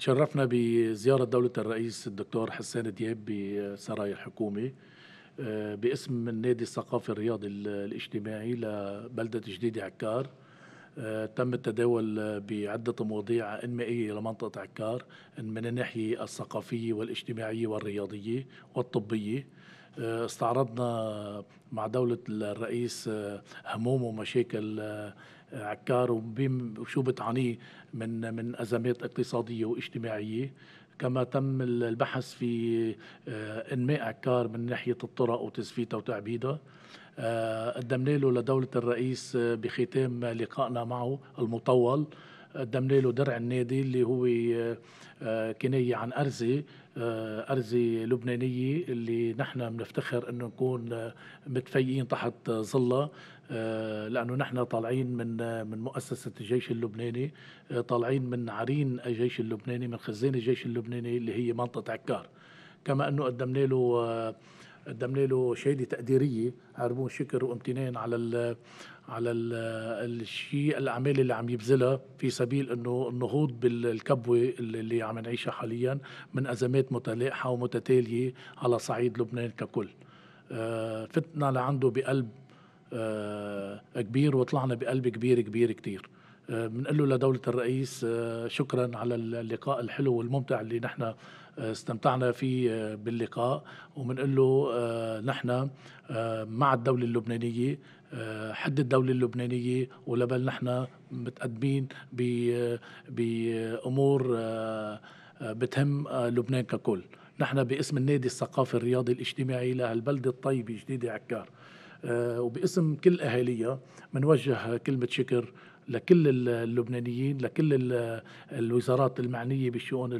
تشرفنا بزيارة دولة الرئيس الدكتور حسان دياب بسرايا الحكومة آه، باسم النادي الثقافي الرياضي الاجتماعي لبلدة جديدة عكار آه، تم التداول بعدة مواضيع إنمائية لمنطقة عكار من الناحية الثقافية والاجتماعية والرياضية والطبية آه، استعرضنا مع دولة الرئيس آه، هموم ومشاكل عكار وشو بتعانيه من من أزمات اقتصادية واجتماعية كما تم البحث في انماء عكار من ناحيه الطرق وتزفيتها وتعبيدها آه، قدمنا له لدولة الرئيس آه، بختام لقائنا معه المطول قدمنا له درع النادي اللي هو آه، كناية عن أرزي أرزي لبنانية اللي نحن بنفتخر أنه نكون متفيقين تحت ظلة لأنه نحن طالعين من من مؤسسة الجيش اللبناني طالعين من عرين الجيش اللبناني من خزان الجيش اللبناني اللي هي منطقة عكار كما أنه قدمنا له قدمنا له شهاده تقديريه هربون شكر وامتنان على الـ على الـ الشيء الاعمال اللي عم يبذلها في سبيل انه النهوض بالكبوه اللي عم نعيشها حاليا من ازمات متلاحه ومتتاليه على صعيد لبنان ككل. آه، فتنا لعنده بقلب آه، كبير وطلعنا بقلب كبير كبير كثير بنقول آه، له لدولة الرئيس آه، شكرا على اللقاء الحلو والممتع اللي نحن آه، استمتعنا فيه باللقاء وبنقول له نحن مع الدولة اللبنانية حد الدولة اللبنانية ولبل نحن متقدمين بأمور بتهم لبنان ككل نحن باسم النادي الثقافي الرياضي الاجتماعي لهالبلدة الطيبة جديدة عكار آه، وباسم كل أهاليها بنوجه كلمة شكر لكل اللبنانيين لكل الوزارات المعنية بالشؤون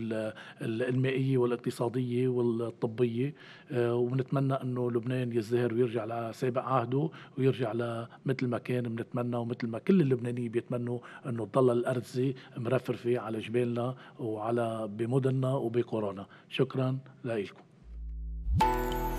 المائية والاقتصادية والطبية آه، ونتمنى أنه لبنان يزدهر ويرجع لسابق عهده ويرجع لمثل ما كان بنتمنى ومثل ما كل اللبنانيين بيتمنوا أنه تضل الأرزة مرفرفة على جبالنا وعلى بمدننا وبقرانا شكرا لكم